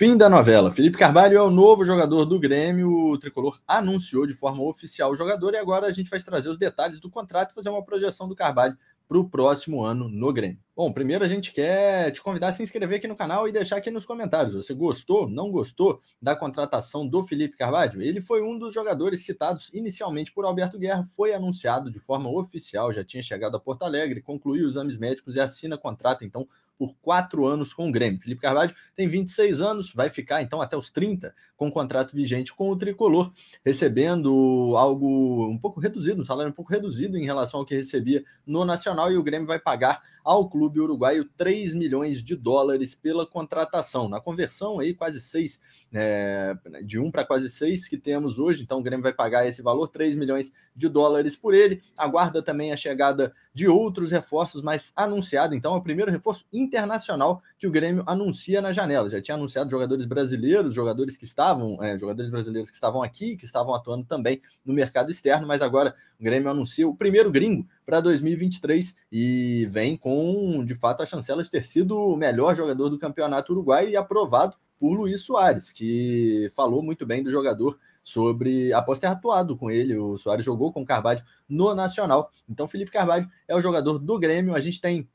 Fim da novela. Felipe Carvalho é o novo jogador do Grêmio. O tricolor anunciou de forma oficial o jogador e agora a gente vai trazer os detalhes do contrato e fazer uma projeção do Carvalho para o próximo ano no Grêmio. Bom, primeiro a gente quer te convidar a se inscrever aqui no canal e deixar aqui nos comentários. Você gostou, não gostou da contratação do Felipe Carvalho? Ele foi um dos jogadores citados inicialmente por Alberto Guerra, foi anunciado de forma oficial, já tinha chegado a Porto Alegre, concluiu os exames médicos e assina contrato então por quatro anos com o Grêmio. Felipe Carvalho tem 26 anos, vai ficar então até os 30 com o contrato vigente com o Tricolor, recebendo algo um pouco reduzido, um salário um pouco reduzido em relação ao que recebia no Nacional e o Grêmio vai pagar ao clube clube uruguaio 3 milhões de dólares pela contratação. Na conversão aí, quase 6, é, de 1 para quase 6 que temos hoje, então o Grêmio vai pagar esse valor, 3 milhões de dólares por ele. Aguarda também a chegada de outros reforços, mas anunciado, então, é o primeiro reforço internacional que o Grêmio anuncia na janela. Já tinha anunciado jogadores brasileiros, jogadores que estavam, é, jogadores brasileiros que estavam aqui, que estavam atuando também no mercado externo, mas agora o Grêmio anuncia o primeiro gringo para 2023 e vem com, de fato, a chancela de ter sido o melhor jogador do campeonato uruguaio e aprovado por Luiz Soares, que falou muito bem do jogador sobre após ter atuado com ele, o Soares jogou com o Carvalho no Nacional. Então Felipe Carvalho é o jogador do Grêmio. A gente tem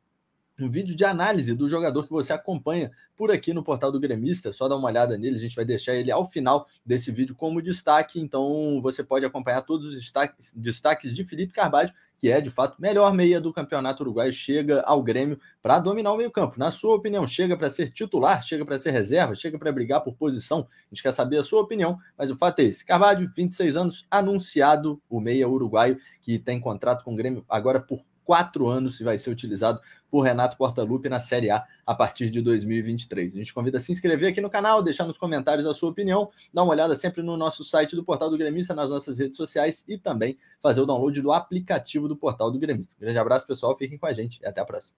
um vídeo de análise do jogador que você acompanha por aqui no portal do Gremista. Só dá uma olhada nele, a gente vai deixar ele ao final desse vídeo como destaque. Então você pode acompanhar todos os destaques, destaques de Felipe Carvalho, que é de fato melhor meia do campeonato uruguaio, chega ao Grêmio para dominar o meio-campo. Na sua opinião, chega para ser titular, chega para ser reserva, chega para brigar por posição. A gente quer saber a sua opinião, mas o fato é esse: Carvalho, 26 anos, anunciado o meia uruguaio, que tem contrato com o Grêmio agora por quatro anos se vai ser utilizado por Renato Portaluppi na Série A a partir de 2023. A gente convida a se inscrever aqui no canal, deixar nos comentários a sua opinião, dar uma olhada sempre no nosso site do Portal do Gremista, nas nossas redes sociais e também fazer o download do aplicativo do Portal do Gremista. Um grande abraço, pessoal, fiquem com a gente e até a próxima.